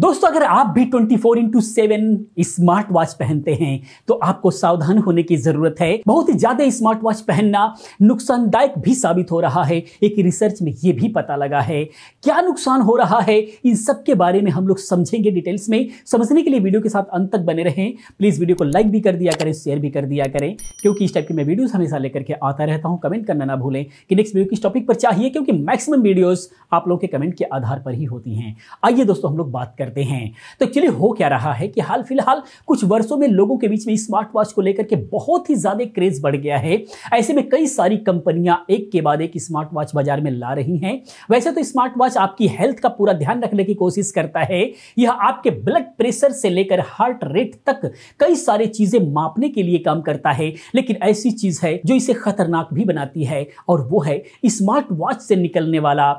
दोस्तों अगर आप भी 24 four into seven smart watch पहनते हैं तो आपको सावधान होने की जरूरत है बहुत ही ज्यादा स्मार्ट वॉच पहनना नुकसानदायक भी साबित हो रहा है एक रिसर्च में यह भी पता लगा है क्या नुकसान हो रहा है इन सब के बारे में हम लोग समझेंगे डिटेल्स में समझने के लिए वीडियो के साथ अंत तक बने रहें प्लीज वीडियो को लाइक भी कर दिया करें शेयर भी कर दिया करें क्योंकि इस टाइप की मैं वीडियोज हमेशा लेकर के आता रहता हूं कमेंट करना ना भूलें कि नेक्स्ट वीडियो किस टॉपिक पर चाहिए क्योंकि मैक्सिमम वीडियोज आप लोगों के कमेंट के आधार पर ही होती हैं आइए दोस्तों हम लोग बात करते हैं तो एक्चुअली हो क्या रहा है कि हाल फिलहाल कुछ वर्षों में लोगों के बीच में स्मार्ट वॉच को लेकर के बहुत ही ज़्यादा क्रेज बढ़ गया है ऐसे में कई सारी कंपनियां एक के बाद एक स्मार्ट वॉच बाजार में ला रही हैं वैसे तो स्मार्ट वॉच आपकी हेल्थ का पूरा ध्यान रखने की कोशिश करता है यह आपके ब्लड प्रेशर से लेकर हार्ट रेट तक कई सारे चीज़ें मापने के लिए काम करता है लेकिन ऐसी चीज़ है जो इसे खतरनाक भी बनाती है और वो है स्मार्ट वॉच से निकलने वाला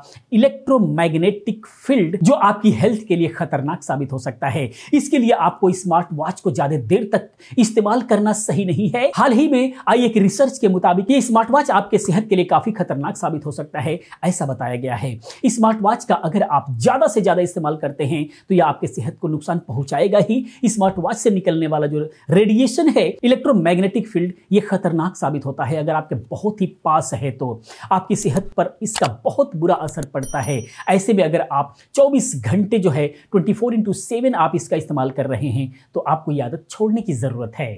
इलेक्ट्रोमैग्नेटिक फील्ड जो आपकी हेल्थ के लिए खतरनाक साबित हो सकता है इसके लिए आपको स्मार्ट वॉच को ज्यादा देर तक इस्तेमाल करना सही नहीं है हाल ही में आई एक रिसर्च के मुताबिक ये स्मार्ट वॉच आपके सेहत के लिए काफी खतरनाक साबित हो सकता है ऐसा बताया गया है स्मार्ट वॉच का अगर आप ज्यादा से ज्यादा इस्तेमाल करते हैं तो यह आपके सेहत को नुकसान पहुंचाएगा ही स्मार्ट वॉच से निकलने वाला जो रेडिएशन है इलेक्ट्रोमैग्नेटिक फील्ड यह खतरनाक साबित होता है अगर आपके बहुत ही पास है तो आपकी सेहत पर इसका बहुत बुरा असर पड़ता सकता है ऐसे में अगर आप 24 घंटे जो है 24 फोर इंटू सेवन आप इसका इस्तेमाल कर रहे हैं तो आपको ये आदत छोड़ने की ज़रूरत है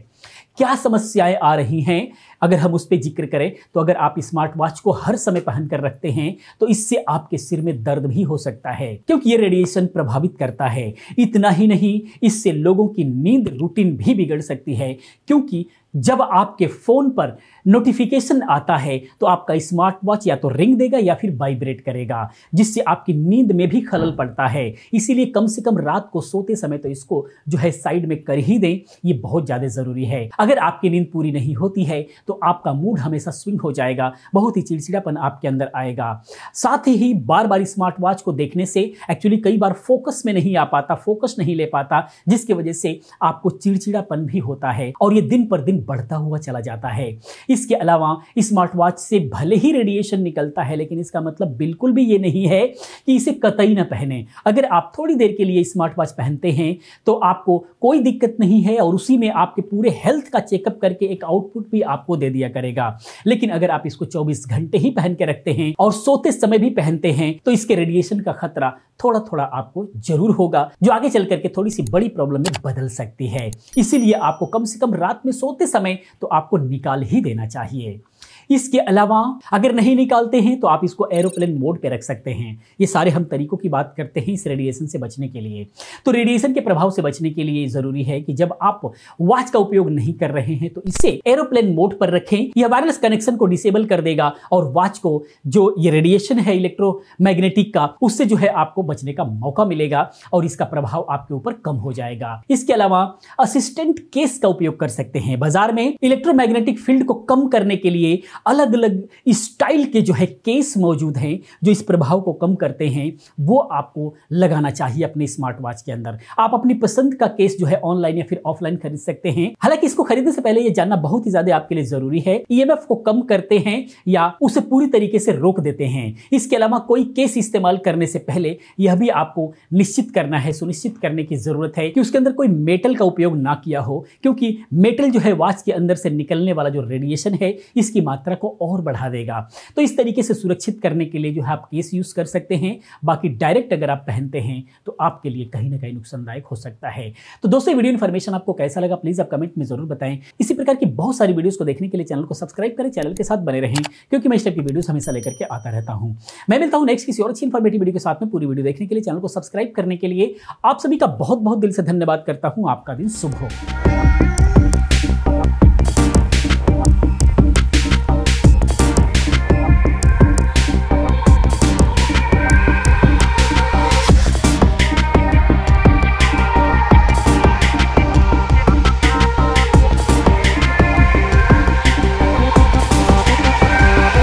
क्या समस्याएं आ रही हैं अगर हम उस पर जिक्र करें तो अगर आप स्मार्ट वॉच को हर समय पहन कर रखते हैं तो इससे आपके सिर में दर्द भी हो सकता है क्योंकि ये रेडिएशन प्रभावित करता है इतना ही नहीं इससे लोगों की नींद रूटीन भी बिगड़ सकती है क्योंकि जब आपके फ़ोन पर नोटिफिकेशन आता है तो आपका स्मार्ट वॉच या तो रिंग देगा या फिर वाइब्रेट करेगा जिससे आपकी नींद में भी खलल पड़ता है इसीलिए कम से कम रात को सोते समय तो इसको जो है साइड में कर ही दें ये बहुत ज़्यादा ज़रूरी है अगर आपकी नींद पूरी नहीं होती है तो आपका मूड हमेशा स्विंग हो जाएगा बहुत ही चिड़चिड़ापन आपके अंदर आएगा साथ ही बार बार स्मार्ट वॉच को देखने से एक्चुअली कई बार फोकस में नहीं आ पाता फोकस नहीं ले पाता जिसकी वजह से आपको चिड़चिड़ापन भी होता है और ये दिन पर दिन बढ़ता हुआ चला जाता है इसके अलावा स्मार्ट वॉच से भले ही रेडिएशन निकलता है लेकिन इसका मतलब बिल्कुल भी ये नहीं है कि इसे कतई ना पहने अगर आप थोड़ी देर के लिए स्मार्ट वॉच पहनते हैं तो आपको कोई दिक्कत नहीं है और उसी में आपके पूरे हेल्थ इसका चेकअप करके एक आउटपुट भी आपको दे दिया करेगा लेकिन अगर आप इसको 24 घंटे ही पहन के रखते हैं और सोते समय भी पहनते हैं तो इसके रेडिएशन का खतरा थोड़ा थोड़ा आपको जरूर होगा जो आगे चल करके थोड़ी सी बड़ी प्रॉब्लम में बदल सकती है इसीलिए आपको कम से कम रात में सोते समय तो आपको निकाल ही देना चाहिए इसके अलावा अगर नहीं निकालते हैं तो आप इसको एरोप्लेन मोड पर रख सकते हैं ये सारे हम तरीकों की बात करते हैं इस रेडिएशन से बचने के लिए तो रेडिएशन के प्रभाव से बचने के लिए जरूरी है कि जब आप वॉच का उपयोग नहीं कर रहे हैं तो इसे एरोप्लेन मोड पर रखें यह वायरलेस कनेक्शन को डिसेबल कर देगा और वॉच को जो ये रेडिएशन है इलेक्ट्रोमैग्नेटिक का उससे जो है आपको बचने का मौका मिलेगा और इसका प्रभाव आपके ऊपर कम हो जाएगा इसके अलावा असिस्टेंट केस का उपयोग कर सकते हैं बाजार में इलेक्ट्रोमैग्नेटिक फील्ड को कम करने के लिए अलग अलग स्टाइल के जो है केस मौजूद हैं जो इस प्रभाव को कम करते हैं वो आपको लगाना चाहिए अपने स्मार्ट वॉच के अंदर आप अपनी पसंद का केस जो है ऑनलाइन या फिर ऑफलाइन खरीद सकते हैं हालांकि इसको खरीदने से पहले ये जानना बहुत ही ज्यादा आपके लिए जरूरी है ई e को कम करते हैं या उसे पूरी तरीके से रोक देते हैं इसके अलावा कोई केस इस्तेमाल करने से पहले यह भी आपको निश्चित करना है सुनिश्चित करने की जरूरत है कि उसके अंदर कोई मेटल का उपयोग ना किया हो क्योंकि मेटल जो है वॉच के अंदर से निकलने वाला जो रेडिएशन है इसकी मात्रा मात्रा को और बढ़ा देगा तो इस तरीके से सुरक्षित करने के लिए जो है आप केस यूज़ कर सकते हैं बाकी डायरेक्ट अगर आप पहनते हैं तो आपके लिए कहीं ना कहीं नुकसानदायक हो सकता है तो दोस्तों वीडियो इन्फॉर्मेशन आपको कैसा लगा प्लीज़ आप कमेंट में ज़रूर बताएं इसी प्रकार की बहुत सारी वीडियोज़ को देखने के लिए चैनल को सब्सक्राइब करें चैनल के साथ बने रहें क्योंकि मैं इस टाइप की वीडियो हमेशा लेकर के आता रहता हूं मैं मिलता हूं नेक्स्ट किसी और अच्छी इन्फॉर्मेटिव वीडियो के साथ में पूरी वीडियो देखने के लिए चैनल को सब्सक्राइब करने के लिए आप सभी का बहुत बहुत दिल से धन्यवाद करता हूँ आपका दिन शुभ हो